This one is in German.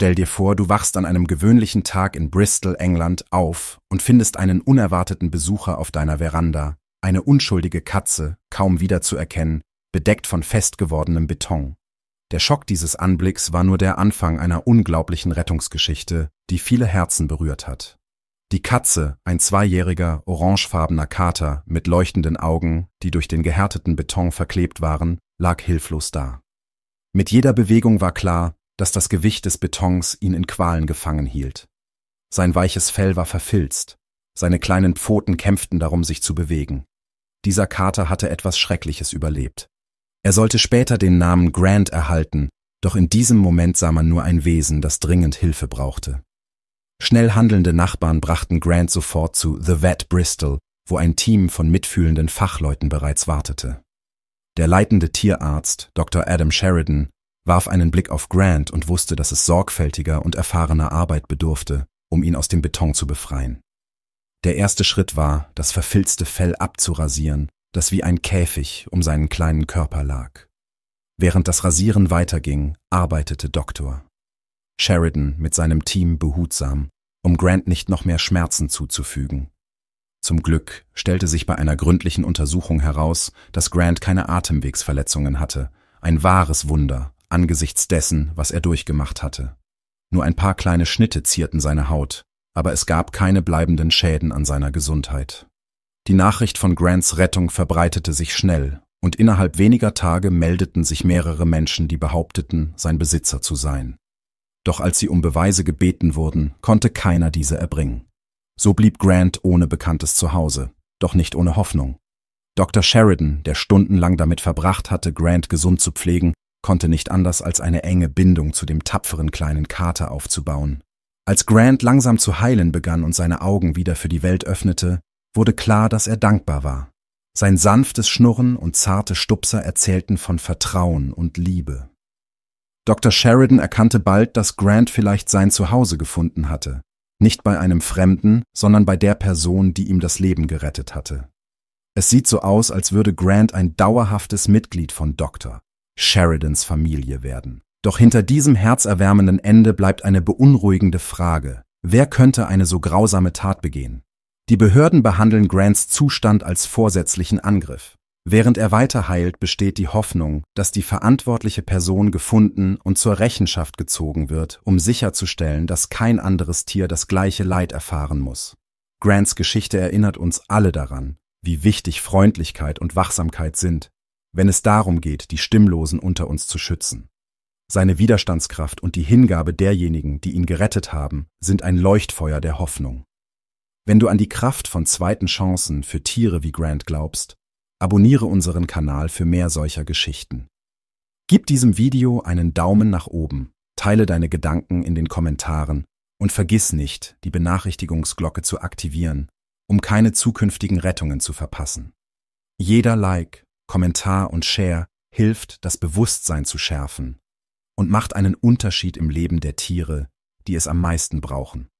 Stell dir vor, du wachst an einem gewöhnlichen Tag in Bristol, England, auf und findest einen unerwarteten Besucher auf deiner Veranda, eine unschuldige Katze, kaum wiederzuerkennen, bedeckt von festgewordenem Beton. Der Schock dieses Anblicks war nur der Anfang einer unglaublichen Rettungsgeschichte, die viele Herzen berührt hat. Die Katze, ein zweijähriger, orangefarbener Kater mit leuchtenden Augen, die durch den gehärteten Beton verklebt waren, lag hilflos da. Mit jeder Bewegung war klar, dass das Gewicht des Betons ihn in Qualen gefangen hielt. Sein weiches Fell war verfilzt, seine kleinen Pfoten kämpften darum, sich zu bewegen. Dieser Kater hatte etwas Schreckliches überlebt. Er sollte später den Namen Grant erhalten, doch in diesem Moment sah man nur ein Wesen, das dringend Hilfe brauchte. Schnell handelnde Nachbarn brachten Grant sofort zu The Vet Bristol, wo ein Team von mitfühlenden Fachleuten bereits wartete. Der leitende Tierarzt, Dr. Adam Sheridan, warf einen Blick auf Grant und wusste, dass es sorgfältiger und erfahrener Arbeit bedurfte, um ihn aus dem Beton zu befreien. Der erste Schritt war, das verfilzte Fell abzurasieren, das wie ein Käfig um seinen kleinen Körper lag. Während das Rasieren weiterging, arbeitete Doktor. Sheridan mit seinem Team behutsam, um Grant nicht noch mehr Schmerzen zuzufügen. Zum Glück stellte sich bei einer gründlichen Untersuchung heraus, dass Grant keine Atemwegsverletzungen hatte, ein wahres Wunder angesichts dessen, was er durchgemacht hatte. Nur ein paar kleine Schnitte zierten seine Haut, aber es gab keine bleibenden Schäden an seiner Gesundheit. Die Nachricht von Grants Rettung verbreitete sich schnell, und innerhalb weniger Tage meldeten sich mehrere Menschen, die behaupteten, sein Besitzer zu sein. Doch als sie um Beweise gebeten wurden, konnte keiner diese erbringen. So blieb Grant ohne bekanntes Zuhause, doch nicht ohne Hoffnung. Dr. Sheridan, der stundenlang damit verbracht hatte, Grant gesund zu pflegen, konnte nicht anders als eine enge Bindung zu dem tapferen kleinen Kater aufzubauen. Als Grant langsam zu heilen begann und seine Augen wieder für die Welt öffnete, wurde klar, dass er dankbar war. Sein sanftes Schnurren und zarte Stupser erzählten von Vertrauen und Liebe. Dr. Sheridan erkannte bald, dass Grant vielleicht sein Zuhause gefunden hatte, nicht bei einem Fremden, sondern bei der Person, die ihm das Leben gerettet hatte. Es sieht so aus, als würde Grant ein dauerhaftes Mitglied von Dr. Sheridans Familie werden. Doch hinter diesem herzerwärmenden Ende bleibt eine beunruhigende Frage. Wer könnte eine so grausame Tat begehen? Die Behörden behandeln Grants Zustand als vorsätzlichen Angriff. Während er weiter heilt, besteht die Hoffnung, dass die verantwortliche Person gefunden und zur Rechenschaft gezogen wird, um sicherzustellen, dass kein anderes Tier das gleiche Leid erfahren muss. Grants Geschichte erinnert uns alle daran, wie wichtig Freundlichkeit und Wachsamkeit sind, wenn es darum geht, die Stimmlosen unter uns zu schützen. Seine Widerstandskraft und die Hingabe derjenigen, die ihn gerettet haben, sind ein Leuchtfeuer der Hoffnung. Wenn du an die Kraft von zweiten Chancen für Tiere wie Grant glaubst, abonniere unseren Kanal für mehr solcher Geschichten. Gib diesem Video einen Daumen nach oben, teile deine Gedanken in den Kommentaren und vergiss nicht, die Benachrichtigungsglocke zu aktivieren, um keine zukünftigen Rettungen zu verpassen. Jeder Like Kommentar und Share hilft, das Bewusstsein zu schärfen und macht einen Unterschied im Leben der Tiere, die es am meisten brauchen.